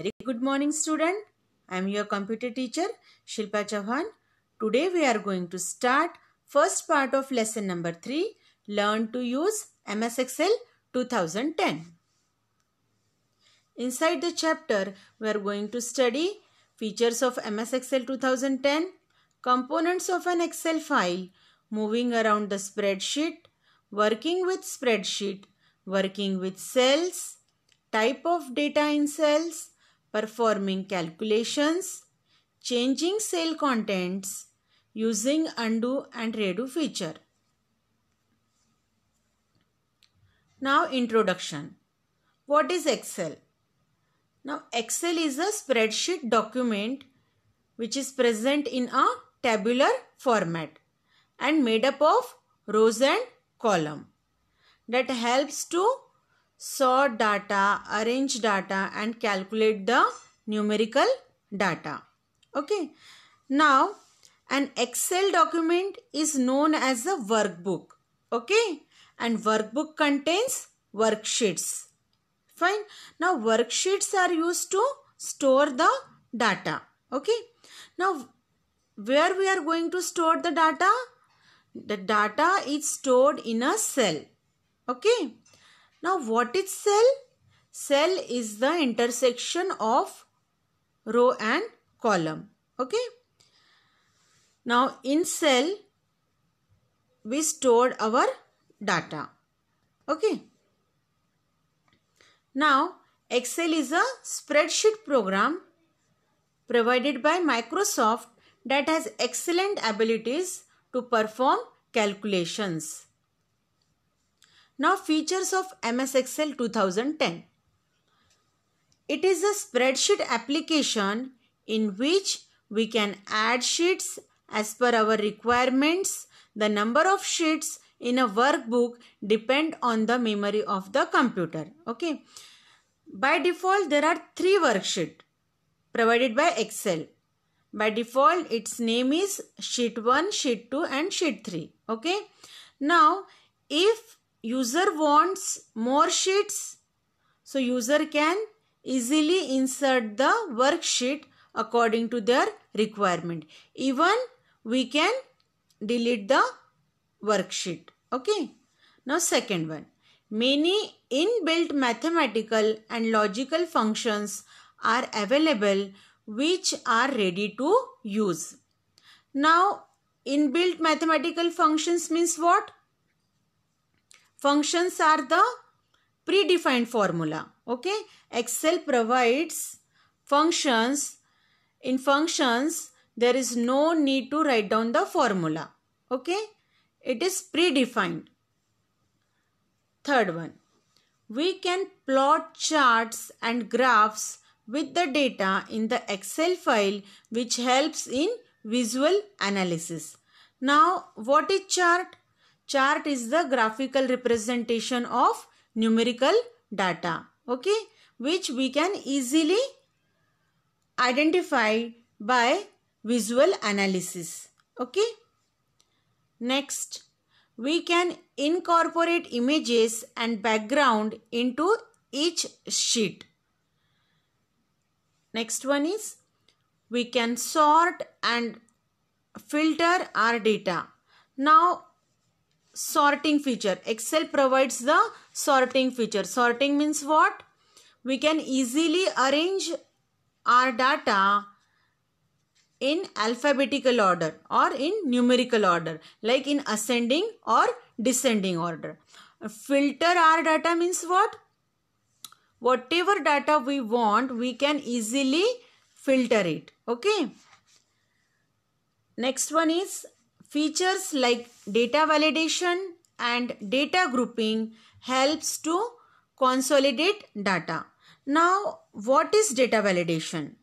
Very good morning student. I am your computer teacher Shilpa Chauhan. Today we are going to start first part of lesson number 3 Learn to use MS Excel 2010. Inside the chapter we are going to study features of MS Excel 2010, components of an Excel file, moving around the spreadsheet, working with spreadsheet, working with cells, type of data in cells, performing calculations, changing cell contents, using undo and redo feature. Now introduction. What is Excel? Now Excel is a spreadsheet document which is present in a tabular format and made up of rows and column that helps to sort data, arrange data and calculate the numerical data. Okay. Now, an Excel document is known as a workbook. Okay. And workbook contains worksheets. Fine. Now, worksheets are used to store the data. Okay. Now, where we are going to store the data? The data is stored in a cell. Okay. Now what is cell? Cell is the intersection of row and column. Okay. Now in cell we stored our data. Okay. Now Excel is a spreadsheet program provided by Microsoft that has excellent abilities to perform calculations. Now features of MS Excel 2010. It is a spreadsheet application in which we can add sheets as per our requirements. The number of sheets in a workbook depend on the memory of the computer. Okay. By default, there are three worksheets provided by Excel. By default, its name is Sheet 1, Sheet 2 and Sheet 3. Okay. Now, if user wants more sheets so user can easily insert the worksheet according to their requirement even we can delete the worksheet okay now second one many inbuilt mathematical and logical functions are available which are ready to use now inbuilt mathematical functions means what Functions are the predefined formula. Okay. Excel provides functions. In functions, there is no need to write down the formula. Okay. It is predefined. Third one. We can plot charts and graphs with the data in the Excel file which helps in visual analysis. Now, what is chart? Chart is the graphical representation of numerical data, okay, which we can easily identify by visual analysis, okay. Next, we can incorporate images and background into each sheet. Next one is we can sort and filter our data. Now sorting feature. Excel provides the sorting feature. Sorting means what? We can easily arrange our data in alphabetical order or in numerical order like in ascending or descending order. Filter our data means what? Whatever data we want we can easily filter it. Okay. Next one is Features like data validation and data grouping helps to consolidate data. Now, what is data validation?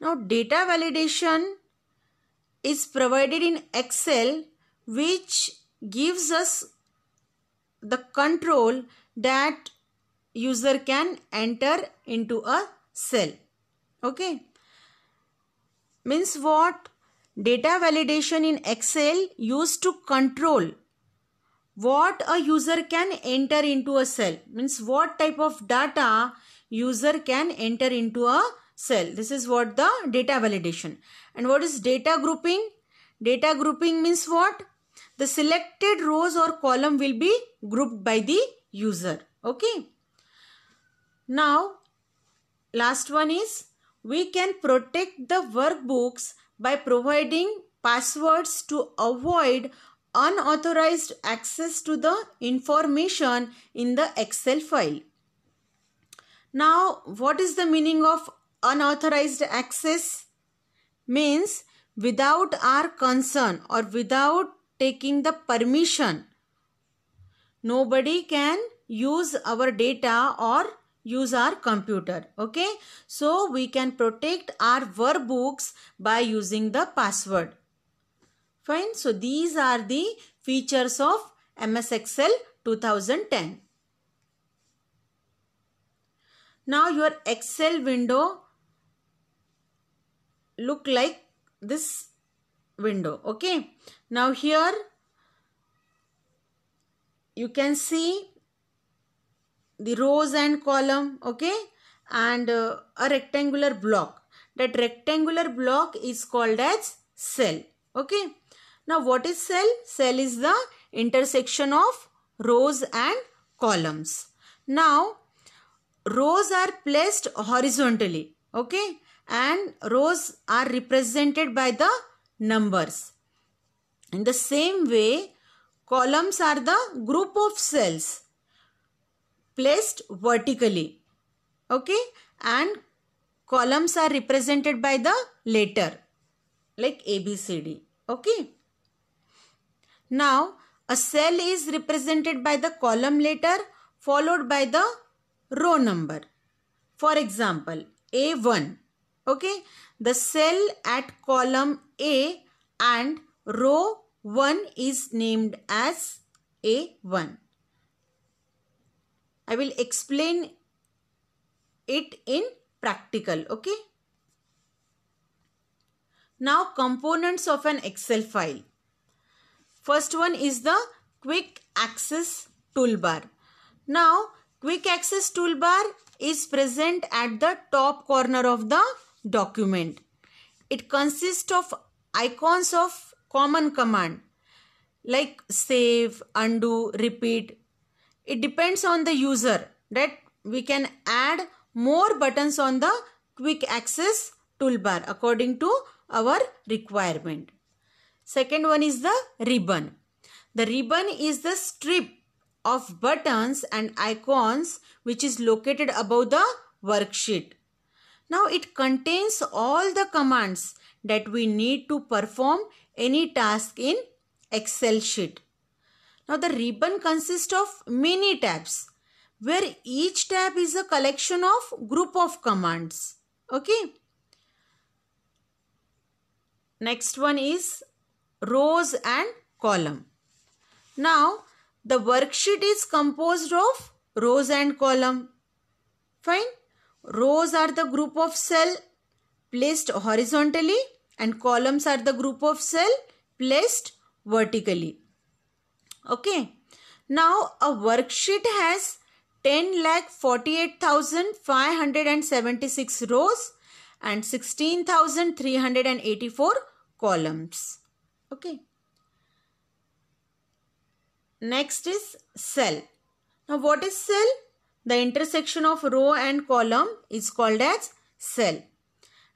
Now, data validation is provided in Excel which gives us the control that user can enter into a cell. Okay. Means what? Data validation in Excel used to control what a user can enter into a cell means what type of data user can enter into a cell this is what the data validation and what is data grouping data grouping means what the selected rows or column will be grouped by the user okay now last one is we can protect the workbooks by providing passwords to avoid unauthorized access to the information in the Excel file. Now, what is the meaning of unauthorized access? Means without our concern or without taking the permission. Nobody can use our data or use our computer okay so we can protect our workbooks by using the password fine so these are the features of ms excel 2010 now your excel window look like this window okay now here you can see the rows and column okay and uh, a rectangular block that rectangular block is called as cell okay now what is cell cell is the intersection of rows and columns now rows are placed horizontally okay and rows are represented by the numbers in the same way columns are the group of cells placed vertically okay and columns are represented by the letter like abcd okay now a cell is represented by the column letter followed by the row number for example a1 okay the cell at column a and row 1 is named as a1 I will explain it in practical. Okay. Now components of an Excel file. First one is the quick access toolbar. Now quick access toolbar is present at the top corner of the document. It consists of icons of common command like save, undo, repeat, it depends on the user that we can add more buttons on the quick access toolbar according to our requirement. Second one is the ribbon. The ribbon is the strip of buttons and icons which is located above the worksheet. Now it contains all the commands that we need to perform any task in Excel sheet. Now the ribbon consists of many tabs where each tab is a collection of group of commands. Okay. Next one is rows and column. Now the worksheet is composed of rows and column. Fine. Rows are the group of cell placed horizontally and columns are the group of cell placed vertically. Okay. Now a worksheet has 10 lakh 48,576 rows and 16,384 columns. Okay. Next is cell. Now what is cell? The intersection of row and column is called as cell.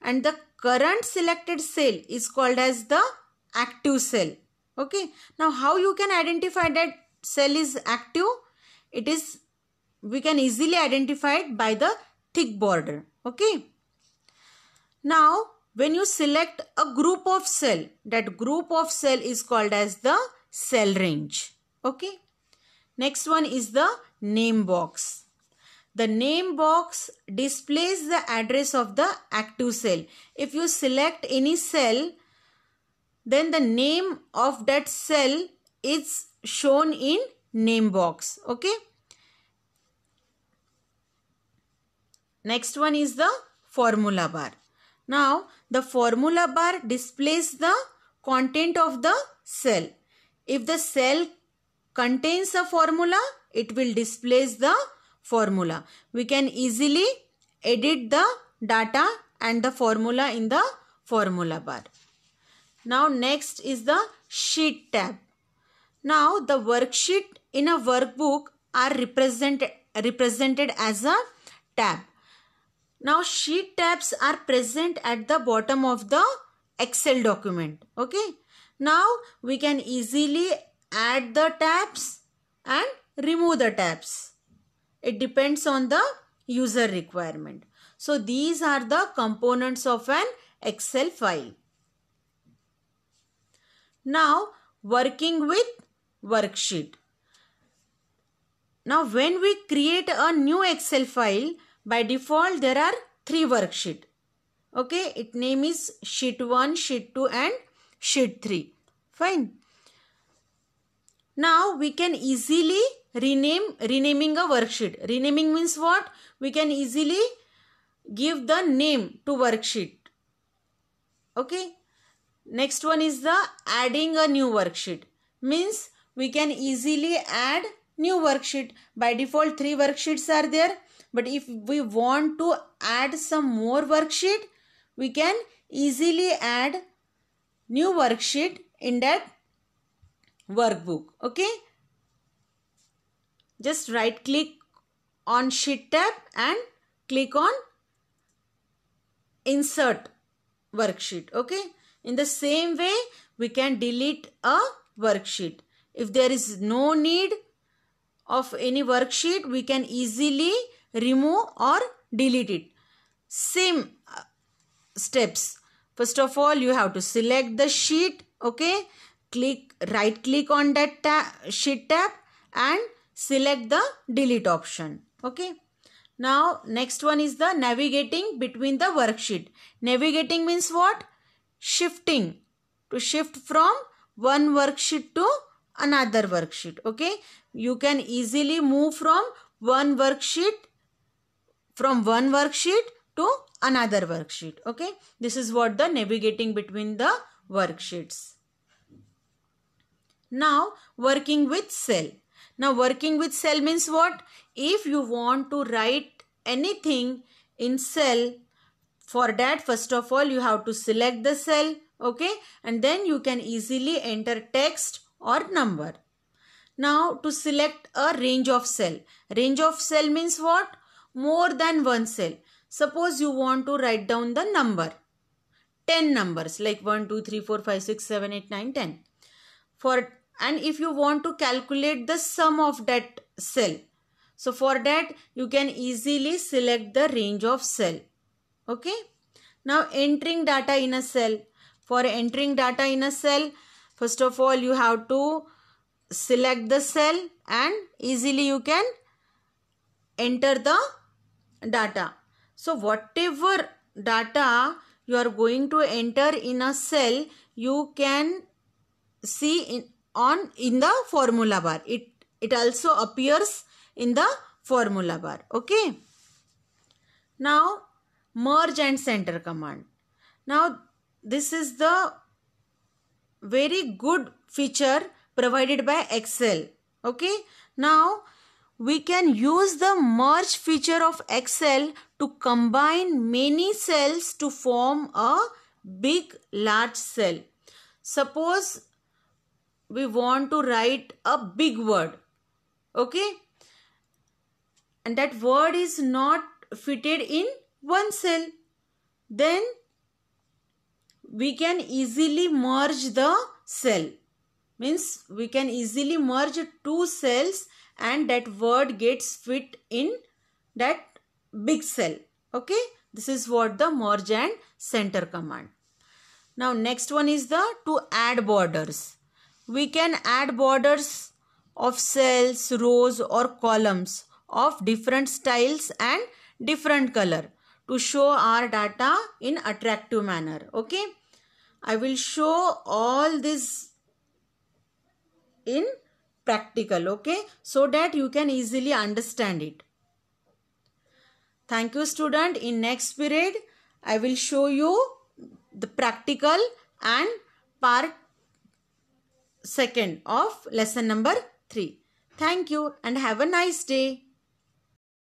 And the current selected cell is called as the active cell okay now how you can identify that cell is active it is we can easily identify it by the thick border okay now when you select a group of cell that group of cell is called as the cell range okay next one is the name box the name box displays the address of the active cell if you select any cell then the name of that cell is shown in name box okay next one is the formula bar now the formula bar displays the content of the cell if the cell contains a formula it will displace the formula we can easily edit the data and the formula in the formula bar now next is the sheet tab. Now the worksheet in a workbook are represented, represented as a tab. Now sheet tabs are present at the bottom of the Excel document. Okay. Now we can easily add the tabs and remove the tabs. It depends on the user requirement. So these are the components of an Excel file. Now, working with worksheet. Now, when we create a new Excel file, by default, there are three worksheet. Okay, its name is sheet 1, sheet 2 and sheet 3. Fine. Now, we can easily rename, renaming a worksheet. Renaming means what? We can easily give the name to worksheet. Okay, Next one is the adding a new worksheet. Means we can easily add new worksheet. By default three worksheets are there. But if we want to add some more worksheet, we can easily add new worksheet in that workbook. Okay. Just right click on sheet tab and click on insert worksheet. Okay. In the same way, we can delete a worksheet. If there is no need of any worksheet, we can easily remove or delete it. Same uh, steps. First of all, you have to select the sheet. Okay. Click, right click on that sheet tab and select the delete option. Okay. Now, next one is the navigating between the worksheet. Navigating means what? shifting to shift from one worksheet to another worksheet okay you can easily move from one worksheet from one worksheet to another worksheet okay this is what the navigating between the worksheets now working with cell now working with cell means what if you want to write anything in cell for that first of all you have to select the cell okay and then you can easily enter text or number now to select a range of cell range of cell means what more than one cell suppose you want to write down the number 10 numbers like 1 2 3 4 5 6 7 8 9 10 for and if you want to calculate the sum of that cell so for that you can easily select the range of cell Okay. Now entering data in a cell. For entering data in a cell, first of all you have to select the cell and easily you can enter the data. So whatever data you are going to enter in a cell, you can see in, on in the formula bar. It, it also appears in the formula bar. Okay. Now merge and center command. Now, this is the very good feature provided by Excel. Okay. Now, we can use the merge feature of Excel to combine many cells to form a big large cell. Suppose we want to write a big word. Okay. And that word is not fitted in one cell then we can easily merge the cell means we can easily merge two cells and that word gets fit in that big cell okay this is what the merge and center command now next one is the to add borders we can add borders of cells rows or columns of different styles and different color to show our data in attractive manner. Okay. I will show all this in practical. Okay. So that you can easily understand it. Thank you student. In next period, I will show you the practical and part second of lesson number 3. Thank you and have a nice day.